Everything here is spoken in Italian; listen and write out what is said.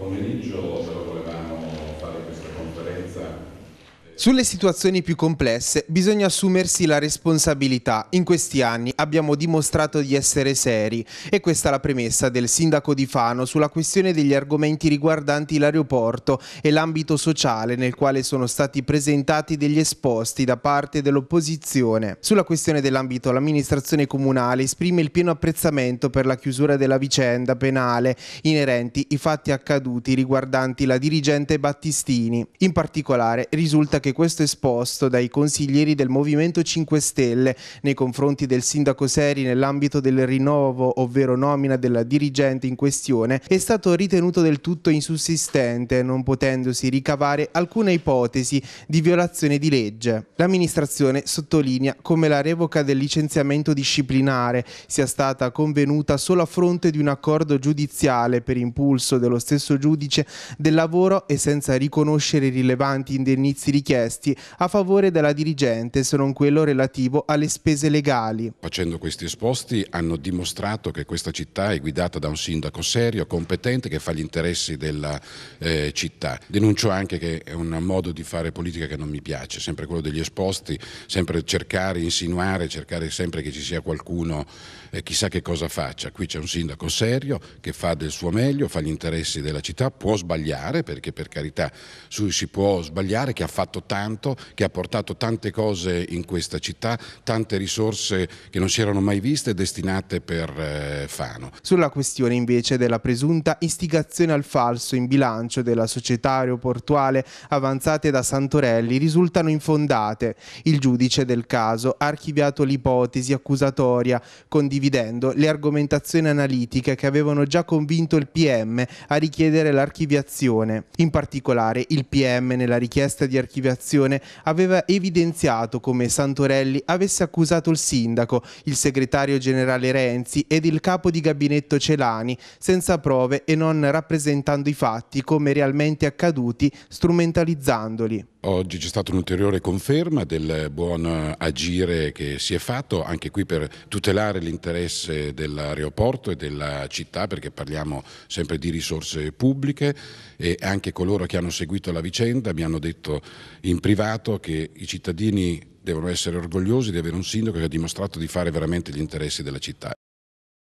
pomeriggio però volevamo fare questa conferenza sulle situazioni più complesse bisogna assumersi la responsabilità. In questi anni abbiamo dimostrato di essere seri e questa è la premessa del sindaco di Fano sulla questione degli argomenti riguardanti l'aeroporto e l'ambito sociale nel quale sono stati presentati degli esposti da parte dell'opposizione. Sulla questione dell'ambito l'amministrazione comunale esprime il pieno apprezzamento per la chiusura della vicenda penale inerenti i fatti accaduti riguardanti la dirigente Battistini. In particolare risulta che anche questo esposto dai consiglieri del Movimento 5 Stelle nei confronti del sindaco Seri nell'ambito del rinnovo, ovvero nomina della dirigente in questione, è stato ritenuto del tutto insussistente, non potendosi ricavare alcuna ipotesi di violazione di legge. L'amministrazione sottolinea come la revoca del licenziamento disciplinare sia stata convenuta solo a fronte di un accordo giudiziale per impulso dello stesso giudice del lavoro e senza riconoscere i rilevanti indennizi richiesti richiesti a favore della dirigente se non quello relativo alle spese legali. Facendo questi esposti hanno dimostrato che questa città è guidata da un sindaco serio, competente, che fa gli interessi della eh, città. Denuncio anche che è un modo di fare politica che non mi piace, sempre quello degli esposti, sempre cercare, insinuare, cercare sempre che ci sia qualcuno eh, chissà che cosa faccia. Qui c'è un sindaco serio che fa del suo meglio, fa gli interessi della città, può sbagliare perché per carità si può sbagliare che ha fatto tanto, che ha portato tante cose in questa città, tante risorse che non si erano mai viste destinate per eh, Fano. Sulla questione invece della presunta istigazione al falso in bilancio della società aeroportuale avanzate da Santorelli risultano infondate. Il giudice del caso ha archiviato l'ipotesi accusatoria, condividendo le argomentazioni analitiche che avevano già convinto il PM a richiedere l'archiviazione. In particolare il PM nella richiesta di archiviazione Creazione aveva evidenziato come Santorelli avesse accusato il sindaco, il segretario generale Renzi ed il capo di gabinetto Celani, senza prove e non rappresentando i fatti come realmente accaduti, strumentalizzandoli. Oggi c'è stata un'ulteriore conferma del buon agire che si è fatto anche qui per tutelare l'interesse dell'aeroporto e della città perché parliamo sempre di risorse pubbliche e anche coloro che hanno seguito la vicenda mi hanno detto in privato che i cittadini devono essere orgogliosi di avere un sindaco che ha dimostrato di fare veramente gli interessi della città.